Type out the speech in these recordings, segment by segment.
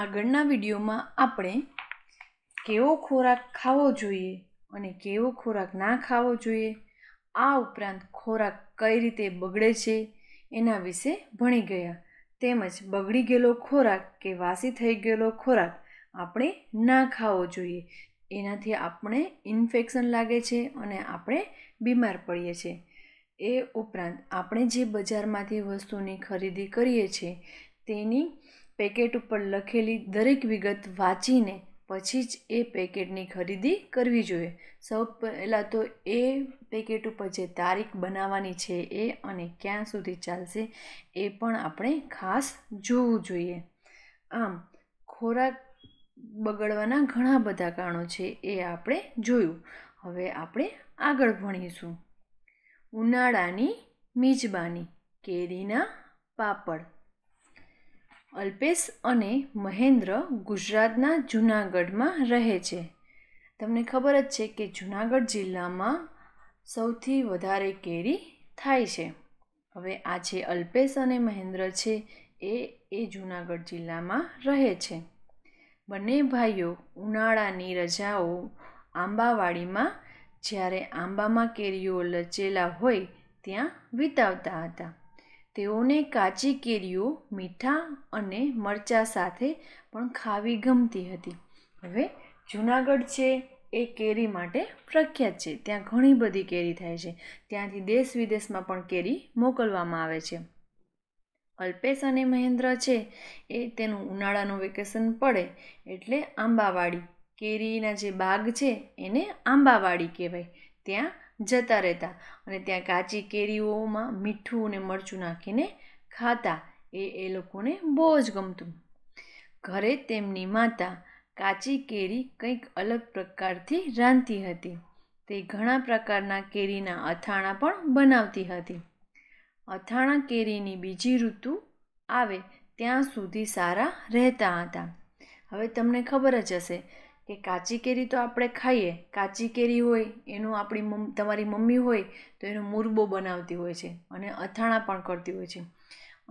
આગળના વિડીયોમાં આપણે કેવો ખોરાક ખાવો જોઈએ અને કેવો ખોરાક ના ખાવો જોઈએ આ ઉપરાંત ખોરાક કઈ રીતે બગડે છે એના વિશે ભણી ગયા તેમજ બગડી ગયેલો ખોરાક કે વાસી થઈ ગયેલો ખોરાક આપણે ના ખાવો જોઈએ એનાથી આપણે ઇન્ફેક્શન લાગે છે અને આપણે બીમાર પડીએ છીએ એ ઉપરાંત આપણે જે બજારમાંથી વસ્તુની ખરીદી કરીએ છીએ તેની પેકેટ ઉપર લખેલી દરેક વિગત વાંચીને પછી જ એ પેકેટની ખરીદી કરવી જોઈએ સૌ પહેલાં તો એ પેકેટ ઉપર જે તારીખ બનાવવાની છે એ અને ક્યાં સુધી ચાલશે એ પણ આપણે ખાસ જોવું જોઈએ આમ ખોરાક બગડવાના ઘણા બધા કારણો છે એ આપણે જોયું હવે આપણે આગળ ભણીશું ઉનાળાની મીજબાની કેરીના પાપડ અલ્પેશ અને મહેન્દ્ર ગુજરાતના જૂનાગઢમાં રહે છે તમને ખબર જ છે કે જૂનાગઢ જિલ્લામાં સૌથી વધારે કેરી થાય છે હવે આ જે અલ્પેશ અને મહેન્દ્ર છે એ એ જૂનાગઢ જિલ્લામાં રહે છે બંને ભાઈઓ ઉનાળાની રજાઓ આંબાવાડીમાં જ્યારે આંબામાં કેરીઓ લચેલા હોય ત્યાં વિતાવતા હતા તેઓને કાચી કેરીઓ મીઠા અને મરચાં સાથે પણ ખાવી ગમતી હતી હવે જુનાગઢ છે એ કેરી માટે પ્રખ્યાત છે ત્યાં ઘણી બધી કેરી થાય છે ત્યાંથી દેશ વિદેશમાં પણ કેરી મોકલવામાં આવે છે અલ્પેશ અને મહેન્દ્ર છે એ તેનું ઉનાળાનું વેકેશન પડે એટલે આંબાવાડી કેરીના જે બાગ છે એને આંબાવાડી કહેવાય ત્યાં જતા રહેતા અને ત્યાં કાચી કેરીઓમાં મીઠું અને મરચું નાખીને ખાતા એ એ લોકોને બહુ જ ગમતું ઘરે તેમની માતા કાચી કેરી કંઈક અલગ પ્રકારથી રાંધતી હતી તે ઘણા પ્રકારના કેરીના અથાણાં પણ બનાવતી હતી અથાણાં કેરીની બીજી ઋતુ આવે ત્યાં સુધી સારા રહેતા હતા હવે તમને ખબર જ હશે કે કાચી કેરી તો આપણે ખાઈએ કાચી કેરી હોય એનું આપણી મમ તમારી મમ્મી હોય તો એનો મુરબો બનાવતી હોય છે અને અથાણાં પણ કરતી હોય છે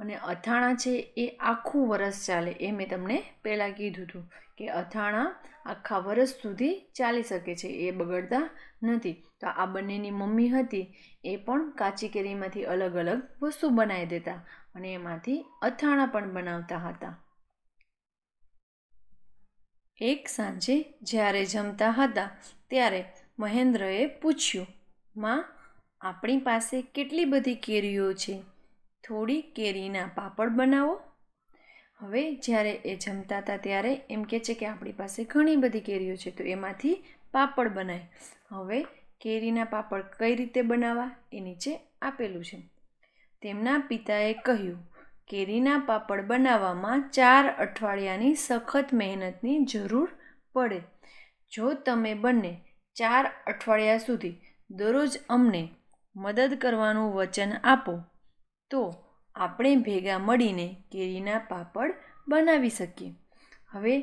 અને અથાણાં છે એ આખું વરસ ચાલે એ મેં તમને પહેલાં કીધું હતું કે અથાણાં આખા વરસ સુધી ચાલી શકે છે એ બગડતા નથી તો આ બંનેની મમ્મી હતી એ પણ કાચી કેરીમાંથી અલગ અલગ વસ્તુ બનાવી દેતા અને એમાંથી અથાણાં પણ બનાવતા હતા એક સાંજે જ્યારે જમતા હતા ત્યારે મહેન્દ્રએ પૂછ્યું માં આપણી પાસે કેટલી બધી કેરીઓ છે થોડી કેરીના પાપડ બનાવો હવે જ્યારે એ જમતા હતા ત્યારે એમ કહે છે કે આપણી પાસે ઘણી બધી કેરીઓ છે તો એમાંથી પાપડ બનાય હવે કેરીના પાપડ કઈ રીતે બનાવવા એ નીચે આપેલું છે તેમના પિતાએ કહ્યું કેરીના પાપડ બનાવવામાં ચાર અઠવાડિયાની સખત મહેનતની જરૂર પડે જો તમે બંને ચાર અઠવાડિયા સુધી દરરોજ અમને મદદ કરવાનું વચન આપો તો આપણે ભેગા મળીને કેરીના પાપડ બનાવી શકીએ હવે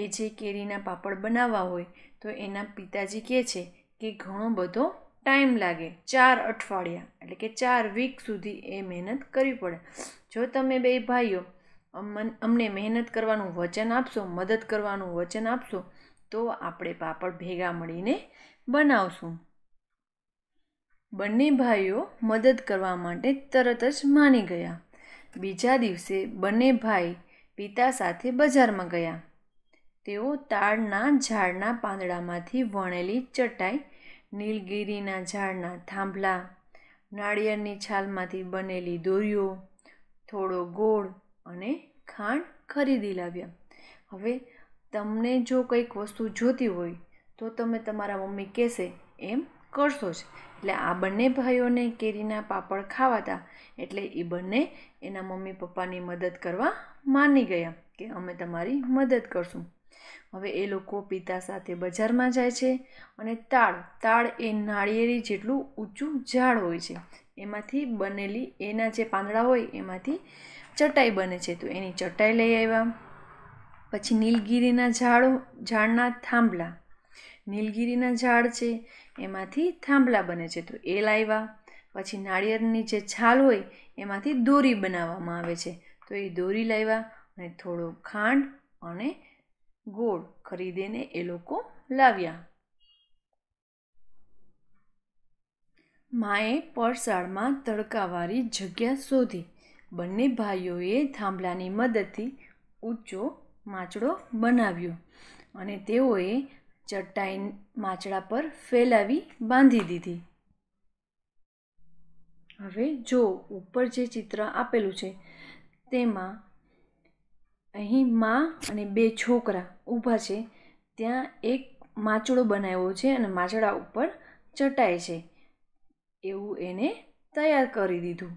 એ જે કેરીના પાપડ બનાવવા હોય તો એના પિતાજી કહે છે કે ઘણો બધો ટાઈમ લાગે ચાર અઠવાડિયા એટલે કે ચાર વીક સુધી એ મહેનત કરવી પડે જો તમે બે ભાઈઓ અમને મહેનત કરવાનું વચન આપશો મદદ કરવાનું વચન આપશો તો આપણે પાપડ ભેગા મળીને બનાવશું બંને ભાઈઓ મદદ કરવા માટે તરત જ માની ગયા બીજા દિવસે બંને ભાઈ પિતા સાથે બજારમાં ગયા તેઓ તાળના ઝાડના પાંદડામાંથી વણેલી ચટાઈ નીલગીરીના ઝાડના થાંભલા નાળિયેરની છાલમાંથી બનેલી દોરીઓ થોડો ગોળ અને ખાંડ ખરીદી લાવ્યા હવે તમને જો કંઈક વસ્તુ જોતી હોય તો તમે તમારા મમ્મી કહેશે એમ કરશો જ એટલે આ બંને ભાઈઓને કેરીના પાપડ ખાવાતા એટલે એ બંને એના મમ્મી પપ્પાની મદદ કરવા માની ગયા કે અમે તમારી મદદ કરશું હવે એ લોકો પિતા સાથે બજારમાં જાય છે અને તાળ તાળ એ નાળિયેરી જેટલું ઊંચું ઝાડ હોય છે એમાંથી બનેલી એના જે પાંદડા હોય એમાંથી ચટાઈ બને છે તો એની ચટાઈ લઈ આવ્યા પછી નીલગીરીના ઝાડ ઝાડના થાંભલા નીલગીરીના ઝાડ છે એમાંથી થાંભલા બને છે તો એ લાવ્યા પછી નાળિયેરની જે છાલ હોય એમાંથી દોરી બનાવવામાં આવે છે તો એ દોરી લાવ્યા અને થોડો ખાંડ અને ગોળ ખરીદીને એ લોકો લાવ્યા માએ પરસાળમાં તડકાવાળી જગ્યા શોધી બંને ભાઈઓએ થાંભલાની મદદથી ઊંચો માચડો બનાવ્યો અને તેઓએ ચટાઈ માચડા પર ફેલાવી બાંધી દીધી હવે જો ઉપર જે ચિત્ર આપેલું છે તેમાં અહીં માં અને બે છોકરા ઊભા છે ત્યાં એક માચડો બનાવ્યો છે અને માચડા ઉપર ચટાય છે એવું એને તૈયાર કરી દીધું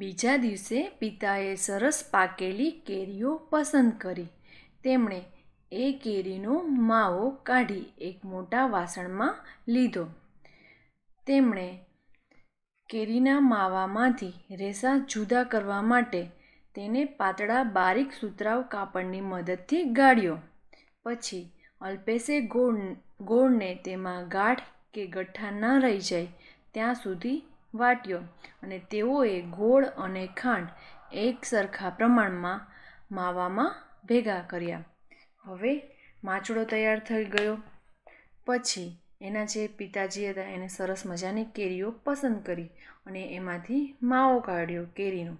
બીજા દિવસે પિતાએ સરસ પાકેલી કેરીઓ પસંદ કરી તેમણે એ કેરીનો માવો કાઢી એક મોટા વાસણમાં લીધો તેમણે કેરીના માવામાંથી રેસા જુદા કરવા માટે તેને પાતળા બારીક સુતરાવ કાપડની મદદથી ગાળ્યો પછી અલ્પેશે ગોળ ગોળને તેમાં ગાઢ કે ગઠ્ઠા ન રહી જાય ત્યાં સુધી વાટ્યો અને તેઓએ ગોળ અને ખાંડ એક સરખા પ્રમાણમાં માવામાં ભેગા કર્યા હવે માચડો તૈયાર થઈ ગયો પછી એના જે પિતાજી હતા એને સરસ મજાની કેરીઓ પસંદ કરી અને એમાંથી માવો કાઢ્યો કેરીનો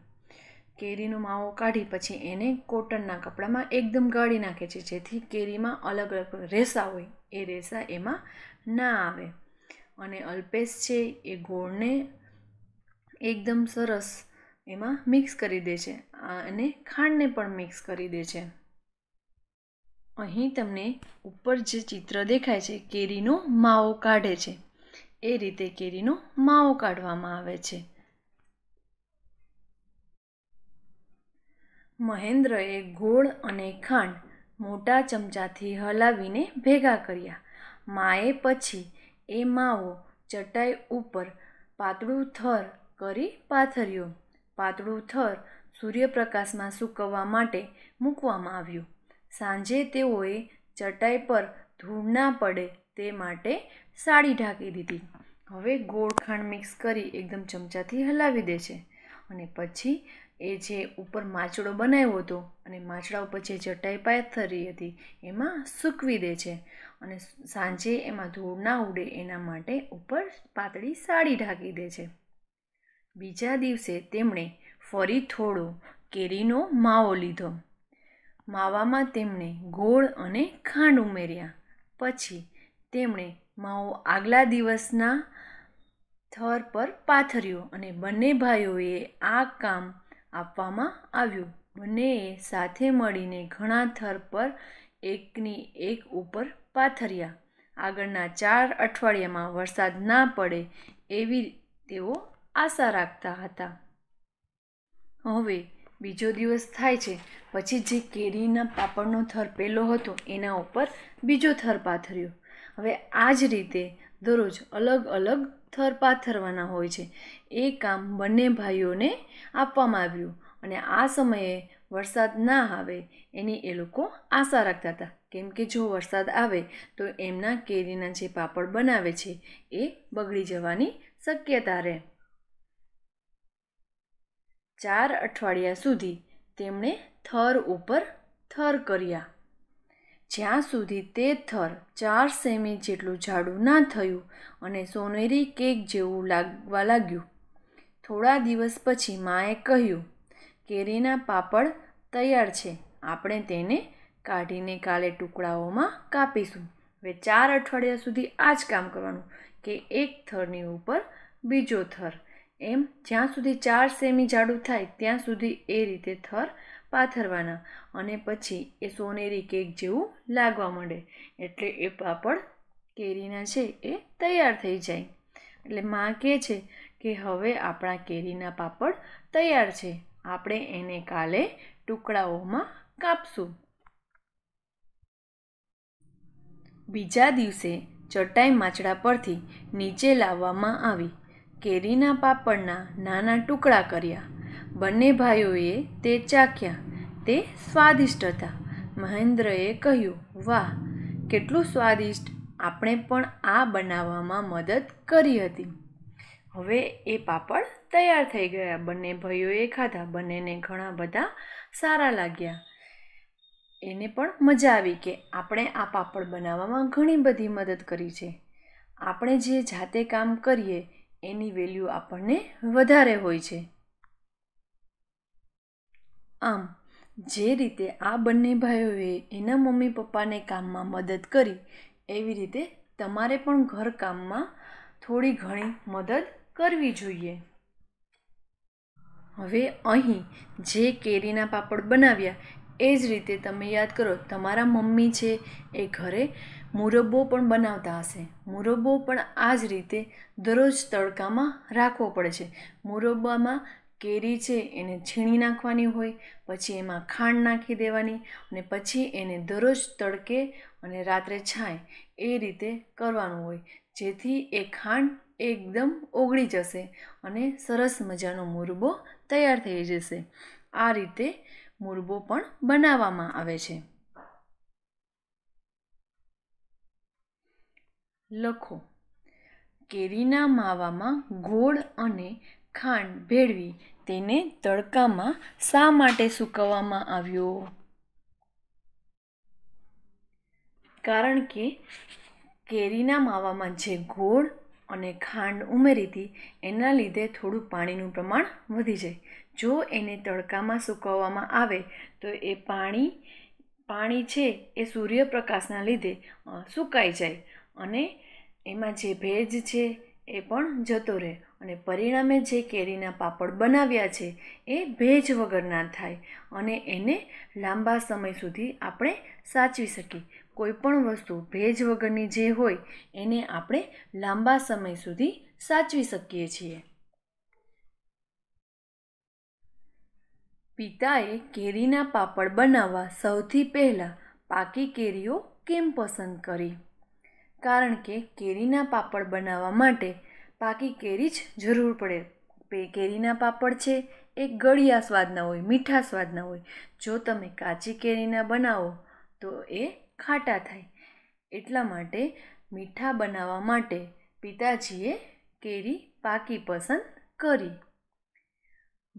કેરીનો માવો કાઢી પછી એને કોટનના કપડામાં એકદમ ગાળી નાખે છે જેથી કેરીમાં અલગ અલગ રેસા હોય એ રેસા એમાં ના આવે અને અલ્પેશ છે એ ગોળને એકદમ સરસ એમાં મિક્સ કરી દે છે અને ખાંડને પણ મિક્સ કરી દે છે અહીં તમને ઉપર જે ચિત્ર દેખાય છે કેરીનો માવો કાઢે છે એ રીતે કેરીનો માવો કાઢવામાં આવે છે મહેન્દ્રએ ગોળ અને ખાંડ મોટા ચમચાથી હલાવીને ભેગા કર્યા માએ પછી એ માવો ચટાઈ ઉપર પાતળું થર કરી પાથર્યો પાતળું થર સૂર્યપ્રકાશમાં સૂકવવા માટે મૂકવામાં આવ્યું સાંજે તેઓએ ચટાઈ પર ધૂળ ના પડે તે માટે સાડી ઢાંકી દીધી હવે ગોળખાંડ મિક્સ કરી એકદમ ચમચાથી હલાવી દે છે અને પછી એ જે ઉપર માછડો બનાવ્યો હતો અને માછડા ઉપર જે ચટાઈ પાથરી હતી એમાં સૂકવી દે છે અને સાંજે એમાં ધૂળ ના ઉડે એના માટે ઉપર પાતળી સાડી ઢાંકી દે છે બીજા દિવસે તેમણે ફરી થોડો કેરીનો માવો લીધો માવામાં તેમણે ગોળ અને ખાંડ ઉમેર્યા પછી તેમણે માવો આગલા દિવસના થર પર પાથર્યો અને બંને ભાઈઓએ આ કામ આપવામાં આવ્યું બંનેએ સાથે મળીને ઘણા થર પર એકની એક ઉપર પાથર્યા આગળના ચાર અઠવાડિયામાં વરસાદ ના પડે એવી તેઓ આશા રાખતા હતા હવે બીજો દિવસ થાય છે પછી જે કેરીના પાપડનો થર પહેલો હતો એના ઉપર બીજો થર પાથર્યો હવે આ જ રીતે દરરોજ અલગ અલગ થર પાથરવાના હોય છે એ કામ બંને ભાઈઓને આપવામાં આવ્યું અને આ સમયે વરસાદ ના આવે એની એ લોકો આશા રાખતા હતા કેમ કે જો વરસાદ આવે તો એમના કેરીના જે પાપડ બનાવે છે એ બગડી જવાની શક્યતા રહે ચાર અઠવાડિયા સુધી તેમણે થર ઉપર થર કર્યા જ્યાં સુધી તે થર ચાર સેમી જેટલું જાડું ના થયું અને સોનેરી કેક જેવું લાગવા લાગ્યું થોડા દિવસ પછી માએ કહ્યું કેરીના પાપડ તૈયાર છે આપણે તેને કાઢીને કાલે ટુકડાઓમાં કાપીશું હવે ચાર અઠવાડિયા સુધી આ જ કામ કરવાનું કે એક થરની ઉપર બીજો થર એમ જ્યાં સુધી ચાર સેમી જાડું થાય ત્યાં સુધી એ રીતે થર પાથરવાના અને પછી એ સોનેરી કેક જેવું લાગવા માંડે એટલે એ પાપડ કેરીના છે એ તૈયાર થઈ જાય એટલે માં કહે છે કે હવે આપણા કેરીના પાપડ તૈયાર છે આપણે એને કાલે ટુકડાઓમાં કાપશું બીજા દિવસે ચટાઈ માછડા પરથી નીચે લાવવામાં આવી કેરીના પાપડના નાના ટુકડા કર્યા બંને ભાઈઓએ તે ચાખ્યા તે સ્વાદિષ્ટ હતા મહેન્દ્રએ કહ્યું વાહ કેટલું સ્વાદિષ્ટ આપણે પણ આ બનાવવામાં મદદ કરી હતી હવે એ પાપડ તૈયાર થઈ ગયા બંને ભાઈઓએ ખાધા બંનેને ઘણા બધા સારા લાગ્યા એને પણ મજા આવી કે આપણે આ પાપડ બનાવવામાં ઘણી બધી મદદ કરી છે આપણે જે જાતે કામ કરીએ એની વેલ્યુ આપણને વધારે હોય છે આમ જે રીતે આ બંને ભાઈઓએ એના મમ્મી પપ્પાને કામમાં મદદ કરી એવી રીતે તમારે પણ ઘરકામમાં થોડી ઘણી મદદ કરવી જોઈએ હવે અહીં જે કેરીના પાપડ બનાવ્યા એ જ રીતે તમે યાદ કરો તમારા મમ્મી છે એ ઘરે મુરબ્બો પણ બનાવતા હશે મુરબ્બો પણ આ જ રીતે દરરોજ તડકામાં રાખવો પડે છે મુરબ્બામાં કેરી છે એને છીણી નાખવાની હોય પછી એમાં ખાંડ નાખી દેવાની અને પછી એને દરરોજ તડકે અને રાત્રે છાંય એ રીતે કરવાનું હોય જેથી એ ખાંડ એકદમ ઓગળી જશે અને સરસ મજાનો મુરબ્બો તૈયાર થઈ જશે આ રીતે મુરબો પણ બનાવવામાં આવે છે લખો કેરીના માવામાં ગોળ અને ખાંડ ભેળવી તેને તડકામાં શા માટે સૂકવવામાં આવ્યો કારણ કે કેરીના માવામાં જે ગોળ અને ખાંડ ઉમેરી હતી એના લીધે થોડું પાણીનું પ્રમાણ વધી જાય જો એને તડકામાં સુકવવામાં આવે તો એ પાણી પાણી છે એ સૂર્યપ્રકાશના લીધે સુકાઈ જાય અને એમાં જે ભેજ છે એ પણ જતો રહે અને પરિણામે જે કેરીના પાપડ બનાવ્યા છે એ ભેજ વગરના થાય અને એને લાંબા સમય સુધી આપણે સાચવી શકીએ કોઈપણ વસ્તુ ભેજ વગરની જે હોય એને આપણે લાંબા સમય સુધી સાચવી શકીએ છીએ પિતાએ કેરીના પાપડ બનાવવા સૌથી પહેલાં પાકી કેરીઓ કેમ પસંદ કરી કારણ કે કેરીના પાપડ બનાવવા માટે પાકી કેરી જ જરૂર પડે કેરીના પાપડ છે એ ગળિયા સ્વાદના હોય મીઠા સ્વાદના હોય જો તમે કાચી કેરીના બનાવો તો એ ખાટા થાય એટલા માટે મીઠા બનાવવા માટે પિતાજીએ કેરી પાકી પસંદ કરી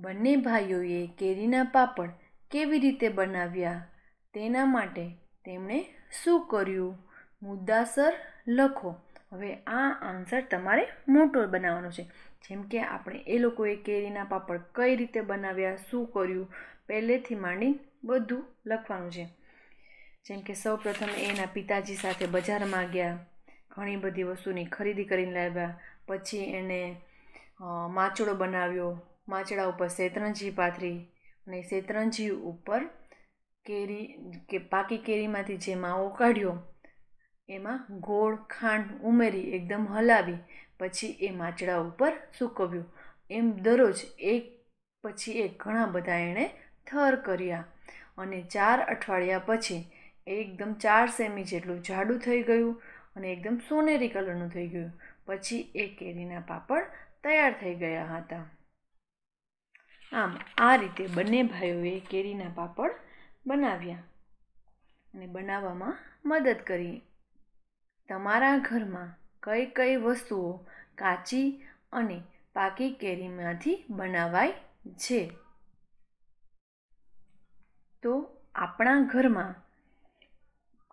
બંને ભાઈઓએ કેરીના પાપડ કેવી રીતે બનાવ્યા તેના માટે તેમણે શું કર્યું મુદ્દાસર લખો હવે આ આન્સર તમારે મોટો બનાવવાનો છે જેમ કે આપણે એ લોકોએ કેરીના પાપડ કઈ રીતે બનાવ્યા શું કર્યું પહેલેથી માંડી બધું લખવાનું છે જેમ કે સૌ પ્રથમ એના પિતાજી સાથે બજારમાં ગયા ઘણી બધી વસ્તુની ખરીદી કરીને લાવ્યા પછી એણે માચડો બનાવ્યો માચડા ઉપર શેતરંજી પાથરી અને શેતરંજી ઉપર કેરી કે પાકી કેરીમાંથી જે માવો કાઢ્યો એમાં ગોળ ખાંડ ઉમેરી એકદમ હલાવી પછી એ માચડા ઉપર સૂકવ્યું એમ દરરોજ એક પછી એક ઘણા બધા એણે થર કર્યા અને ચાર અઠવાડિયા પછી એકદમ ચાર સેમી જેટલું જાડું થઈ ગયું અને એકદમ સોનેરી કલરનું થઈ ગયું પછી એ કેરીના પાપડ તૈયાર થઈ ગયા હતા આમ આ રીતે બંને ભાઈઓએ કેરીના પાપડ બનાવ્યા અને બનાવવામાં મદદ કરી તમારા ઘરમાં કઈ કઈ વસ્તુઓ કાચી અને પાકી કેરીમાંથી બનાવાય છે તો આપણા ઘરમાં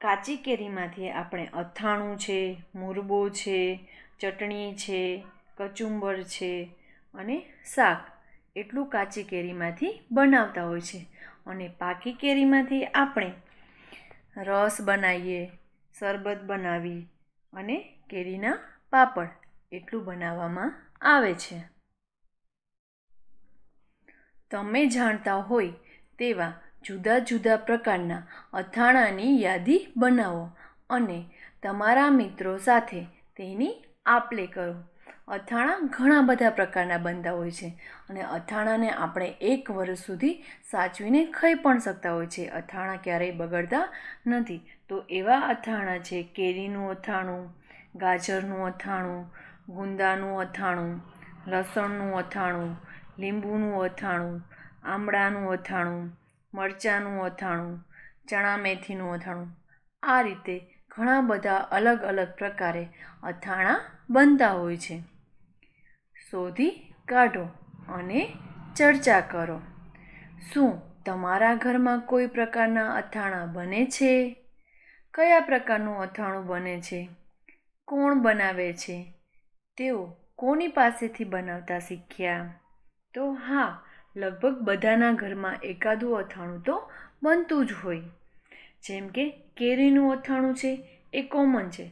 કાચી કેરીમાંથી આપણે અથાણું છે મુરબો છે ચટણી છે કચુંબર છે અને શાક એટલું કાચી કેરીમાંથી બનાવતા હોય છે અને પાકી કેરીમાંથી આપણે રસ બનાવીએ શરબત બનાવી અને કેરીના પાપડ એટલું બનાવવામાં આવે છે તમે જાણતા હોય તેવા જુદા જુદા પ્રકારના અથાણાંની યાદી બનાવો અને તમારા મિત્રો સાથે તેની આપ લે કરો અથાણાં ઘણા બધા પ્રકારના બનતા હોય છે અને અથાણાંને આપણે એક વર્ષ સુધી સાચવીને ખાઈ પણ શકતા હોય છે અથાણાં ક્યારેય બગડતા નથી તો એવા અથાણાં છે કેરીનું અથાણું ગાજરનું અથાણું ગુંદાનું અથાણું લસણનું અથાણું લીંબુનું અથાણું આમળાનું અથાણું મરચાંનું અથાણું ચણા મેથીનું અથાણું આ રીતે ઘણા બધા અલગ અલગ પ્રકારે અથાણાં બનતા હોય છે શોધી કાઢો અને ચર્ચા કરો શું તમારા ઘરમાં કોઈ પ્રકારના અથાણાં બને છે કયા પ્રકારનું અથાણું બને છે કોણ બનાવે છે તેઓ કોની પાસેથી બનાવતા શીખ્યા તો હા લગભગ બધાના ઘરમાં એકાદું અથાણું તો બનતું જ હોય જેમ કે કેરીનું અથાણું છે એ કોમન છે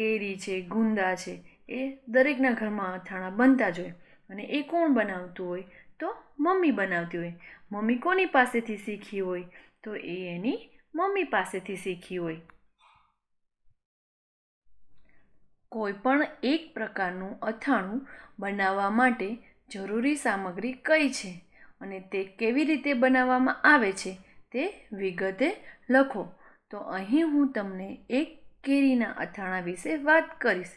કેરી છે ગુંદા છે એ દરેકના ઘરમાં અથાણાં બનતા જ હોય અને એ કોણ બનાવતું હોય તો મમ્મી બનાવતી હોય મમ્મી કોની પાસેથી શીખી હોય તો એ એની મમ્મી પાસેથી શીખી હોય કોઈ પણ એક પ્રકારનું અથાણું બનાવવા માટે જરૂરી સામગ્રી કઈ છે અને તે કેવી રીતે બનાવવામાં આવે છે તે વિગતે લખો તો અહીં હું તમને એક કેરીના અથાણા વિશે વાત કરીશ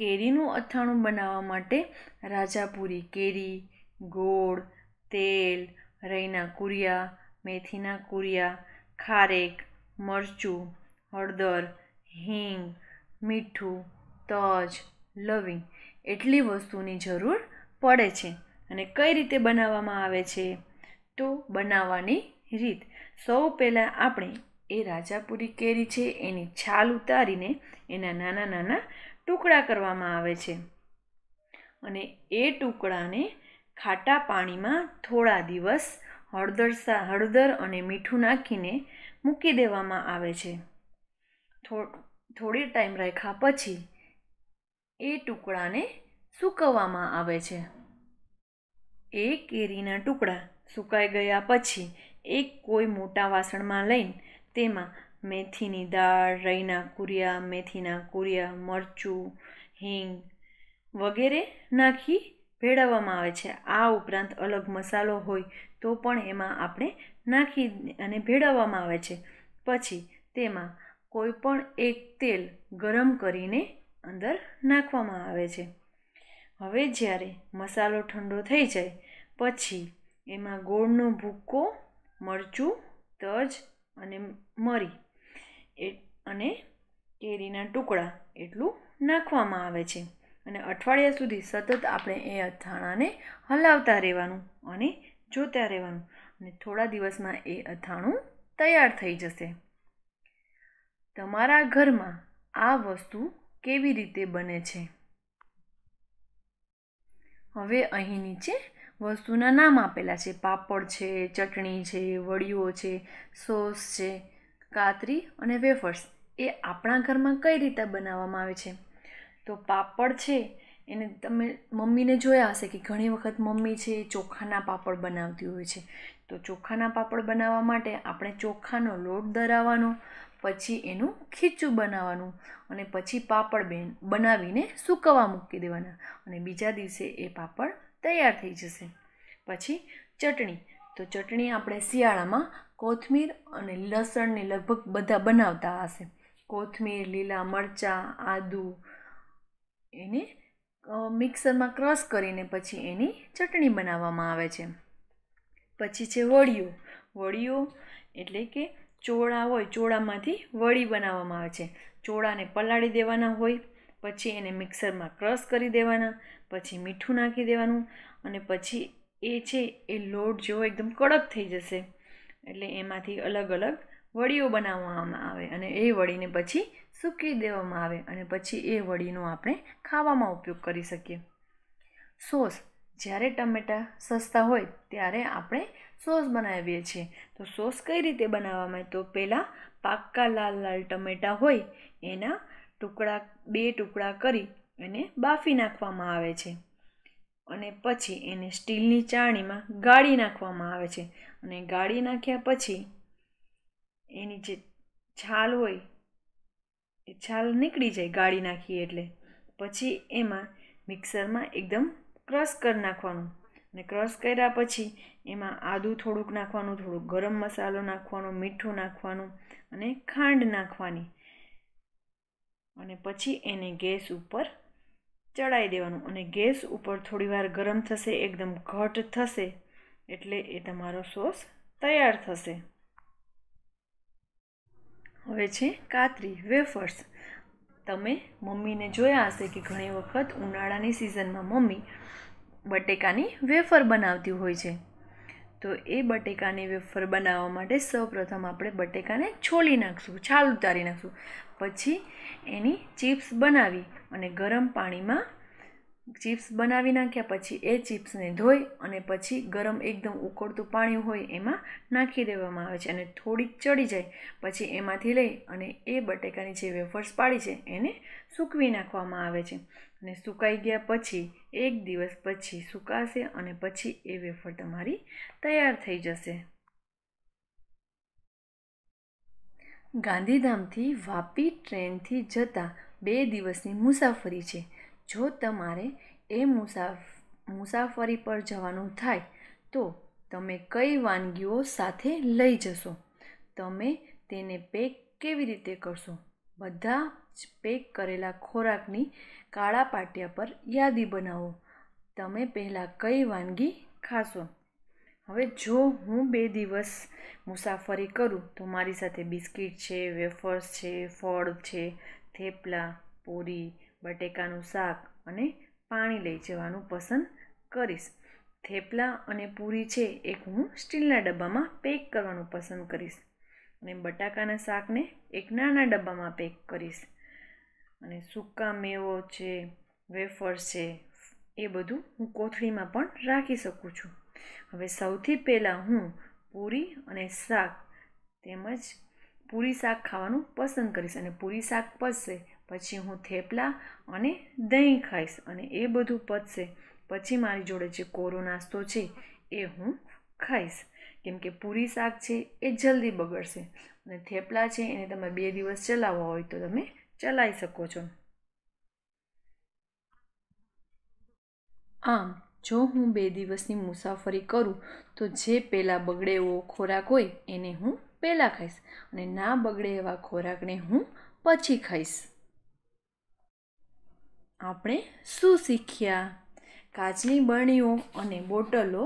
કેરીનું અથાણું બનાવવા માટે રાજાપુરી કેરી ગોળ તેલ રૈના કુરિયા મેથીના કુરિયા ખારેક મરચું હળદર હિંગ મીઠું તજ લવિંગ એટલી વસ્તુની જરૂર પડે છે અને કઈ રીતે બનાવવામાં આવે છે તો બનાવવાની રીત સૌ પહેલાં આપણે એ રાજાપુરી કેરી છે એની છાલ ઉતારીને એના નાના નાના ટુકડા કરવામાં આવે છે અને એ ટુકડાને ખાટા પાણીમાં થોડા દિવસ હળદર સા હળદર અને મીઠું નાખીને મૂકી દેવામાં આવે છે થોડી ટાઈમ રાખ્યા પછી એ ટુકડાને સૂકવવામાં આવે છે એક કેરીના ટુકડા સુકાઈ ગયા પછી એક કોઈ મોટા વાસણમાં લઈને તેમાં મેથીની દાળ રઈના કુરિયા મેથીના કુરિયા મરચું હિંગ વગેરે નાખી ભેળવવામાં આવે છે આ ઉપરાંત અલગ મસાલો હોય તો પણ એમાં આપણે નાખી અને ભેળવવામાં આવે છે પછી તેમાં કોઈ પણ એક તેલ ગરમ કરીને અંદર નાખવામાં આવે છે હવે જ્યારે મસાલો ઠંડો થઈ જાય પછી એમાં ગોળનો ભૂક્કો મરચું તજ અને મરી એ અને કેરીના ટુકડા એટલું નાખવામાં આવે છે અને અઠવાડિયા સુધી સતત આપણે એ અથાણાને હલાવતા રહેવાનું અને જોતા રહેવાનું અને થોડા દિવસમાં એ અથાણું તૈયાર થઈ જશે તમારા ઘરમાં આ વસ્તુ કેવી રીતે બને છે હવે અહીં નીચે વસ્તુના નામ આપેલા છે પાપડ છે ચટણી છે વડીઓ છે સોસ છે કાતરી અને વેફર્સ એ આપણા ઘરમાં કઈ રીતે બનાવવામાં આવે છે તો પાપડ છે એને તમે મમ્મીને જોયા હશે કે ઘણી વખત મમ્મી છે એ ચોખાના પાપડ બનાવતી હોય છે તો ચોખાના પાપડ બનાવવા માટે આપણે ચોખાનો લોટ ધરાવવાનો પછી એનું ખીચું બનાવવાનું અને પછી પાપડ બેન બનાવીને સૂકવવા મૂકી દેવાના અને બીજા દિવસે એ પાપડ તૈયાર થઈ જશે પછી ચટણી તો ચટણી આપણે શિયાળામાં કોથમીર અને લસણને લગભગ બધા બનાવતા હશે કોથમીર લીલા મરચાં આદુ એને મિક્સરમાં ક્રશ કરીને પછી એની ચટણી બનાવવામાં આવે છે પછી છે વળિયું વળિયું એટલે કે ચોળા હોય ચોળામાંથી વળી બનાવવામાં આવે છે ચોળાને પલાળી દેવાના હોય પછી એને મિક્સરમાં ક્રશ કરી દેવાના પછી મીઠું નાખી દેવાનું અને પછી એ છે એ લોટ જેવો એકદમ કડક થઈ જશે એટલે એમાંથી અલગ અલગ વડીઓ બનાવવામાં આવે અને એ વડીને પછી સૂકી દેવામાં આવે અને પછી એ વડીનો આપણે ખાવામાં ઉપયોગ કરી શકીએ સોસ જ્યારે ટમેટાં સસ્તા હોય ત્યારે આપણે સોસ બનાવીએ છીએ તો સોસ કઈ રીતે બનાવવામાં તો પહેલાં પાક્કા લાલ લાલ ટમેટાં હોય એના ટુકડા બે ટુકડા કરી એને બાફી નાખવામાં આવે છે અને પછી એને સ્ટીલની ચાણીમાં ગાળી નાખવામાં આવે છે અને ગાળી નાખ્યા પછી એની જે છાલ હોય એ છાલ નીકળી જાય ગાળી નાખીએ એટલે પછી એમાં મિક્સરમાં એકદમ ક્રશ કરી નાખવાનું અને ક્રશ કર્યા પછી એમાં આદું થોડુંક નાખવાનું થોડુંક ગરમ મસાલો નાખવાનો મીઠું નાખવાનું અને ખાંડ નાખવાની અને પછી એને ગેસ ઉપર ચડાવી દેવાનું અને ગેસ ઉપર થોડીવાર ગરમ થશે એકદમ ઘટ થશે એટલે એ તમારો સોસ તૈયાર થશે હવે છે કાતરી વેફર્સ તમે મમ્મીને જોયા હશે કે ઘણી વખત ઉનાળાની સિઝનમાં મમ્મી બટેકાની વેફર બનાવતી હોય છે તો એ બટેકાની વેફર બનાવવા માટે સૌપ્રથમ આપણે બટેકાને છોલી નાખશું છાલ ઉતારી નાખશું પછી એની ચિપ્સ બનાવી અને ગરમ પાણીમાં ચિપ્સ બનાવી નાખ્યા પછી એ ચિપ્સને ધોઈ અને પછી ગરમ એકદમ ઉકળતું પાણી હોય એમાં નાખી દેવામાં આવે છે અને થોડીક ચડી જાય પછી એમાંથી લઈ અને એ બટેકાની જે વેફર્સ પાડી છે એને સૂકવી નાખવામાં આવે છે અને સુકાઈ ગયા પછી એક દિવસ પછી સુકાશે અને પછી એ વેફર તમારી તૈયાર થઈ જશે ગાંધીધામથી વાપી ટ્રેનથી જતા બે દિવસની મુસાફરી છે જો તમારે એ મુસાફ મુસાફરી પર જવાનું થાય તો તમે કઈ વાનગીઓ સાથે લઈ જશો તમે તેને પેક કેવી રીતે કરશો બધા જ પેક કરેલા ખોરાકની કાળા પાટિયા પર યાદી બનાવો તમે પહેલાં કઈ વાનગી ખાશો હવે જો હું બે દિવસ મુસાફરી કરું તો મારી સાથે બિસ્કિટ છે વેફર્સ છે ફળ છે થેપલા પૂરી બટેકાનું શાક અને પાણી લઈ જવાનું પસંદ કરીશ થેપલા અને પૂરી છે એક હું સ્ટીલના ડબ્બામાં પેક કરવાનું પસંદ કરીશ અને બટાકાના શાકને એક નાના ડબ્બામાં પેક કરીશ અને સૂકા મેવો છે વેફર્સ છે એ બધું હું કોથળીમાં પણ રાખી શકું છું હવે સૌથી પહેલાં હું પૂરી અને શાક તેમજ પૂરી શાક ખાવાનું પસંદ કરીશ અને પૂરી શાક પચશે પછી હું થેપલા અને દહીં ખાઈશ અને એ બધું પચશે પછી મારી જોડે જે કોરો નાસ્તો છે એ હું ખાઈશ કેમ કે પૂરી શાક છે એ જલ્દી બગડશે અને થેપલા છે એને તમે બે દિવસ ચલાવવા હોય તો તમે ચલાવી શકો છો આમ જો હું બે દિવસની મુસાફરી કરું તો જે પહેલાં બગડે એવો ખોરાક હોય એને હું પહેલાં ખાઈશ અને ના બગડે એવા ખોરાકને હું પછી ખાઈશ આપણે શું શીખ્યા કાચની બરણીઓ અને બોટલો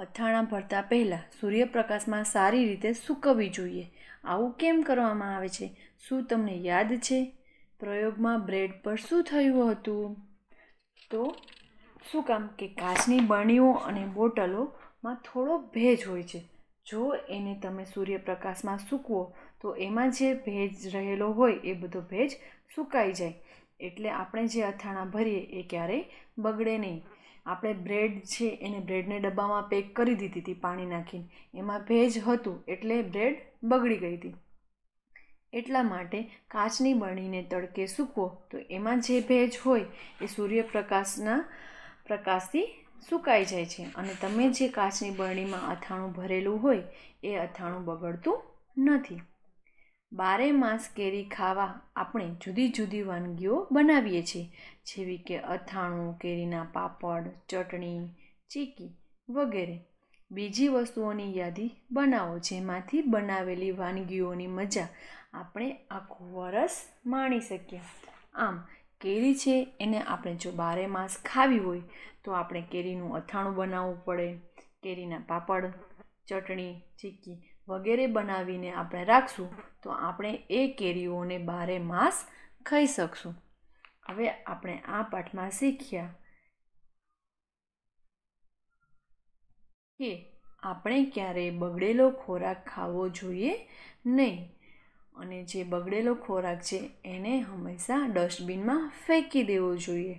અથાણાં ભરતા પહેલાં સૂર્યપ્રકાશમાં સારી રીતે સૂકવવી જોઈએ આવું કેમ કરવામાં આવે છે શું તમને યાદ છે પ્રયોગમાં બ્રેડ પર શું થયું હતું તો શું કામ કે કાચની બરણીઓ અને બોટલોમાં થોડો ભેજ હોય છે જો એને તમે સૂર્યપ્રકાશમાં સૂકવો તો એમાં જે ભેજ રહેલો હોય એ બધો ભેજ સુકાઈ જાય એટલે આપણે જે અથાણાં ભરીએ એ ક્યારેય બગડે નહીં આપણે બ્રેડ છે એને બ્રેડને ડબ્બામાં પેક કરી દીધી હતી પાણી નાખીને એમાં ભેજ હતું એટલે બ્રેડ બગડી ગઈ હતી એટલા માટે કાચની બળીને તડકે સૂકવો તો એમાં જે ભેજ હોય એ સૂર્યપ્રકાશના પ્રકાશથી સુકાઈ જાય છે અને તમે જે કાચની બરણીમાં અથાણું ભરેલું હોય એ અથાણું બગડતું નથી બારે માસ કેરી ખાવા આપણે જુદી જુદી વાનગીઓ બનાવીએ છીએ જેવી કે અથાણું કેરીના પાપડ ચટણી ચીકી વગેરે બીજી વસ્તુઓની યાદી બનાવો જેમાંથી બનાવેલી વાનગીઓની મજા આપણે આખું વરસ માણી શકીએ આમ કેરી છે એને આપણે જો બારે માસ ખાવી હોય તો આપણે કેરીનું અથાણું બનાવવું પડે કેરીના પાપડ ચટણી ચીકી વગેરે બનાવીને આપણે રાખશું તો આપણે એ કેરીઓને બારે માસ ખાઈ શકશું હવે આપણે આ પાઠમાં શીખ્યા કે આપણે ક્યારેય બગડેલો ખોરાક ખાવો જોઈએ નહીં અને જે બગડેલો ખોરાક છે એને હંમેશા ડસ્ટબિનમાં ફેંકી દેવો જોઈએ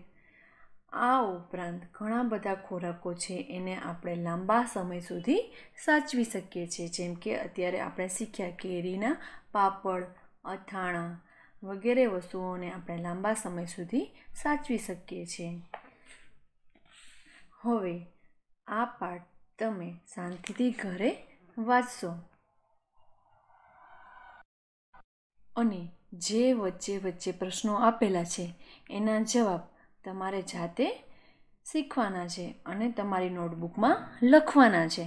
આ ઉપરાંત ઘણા બધા ખોરાકો છે એને આપણે લાંબા સમય સુધી સાચવી શકીએ છીએ જેમ કે અત્યારે આપણે શીખ્યા કેરીના પાપડ અથાણા વગેરે વસ્તુઓને આપણે લાંબા સમય સુધી સાચવી શકીએ છીએ હવે આ પાઠ તમે શાંતિથી ઘરે વાંચશો અને જે વચ્ચે વચ્ચે પ્રશ્નો આપેલા છે એના જવાબ તમારે જાતે શીખવાના છે અને તમારી નોટબુકમાં લખવાના છે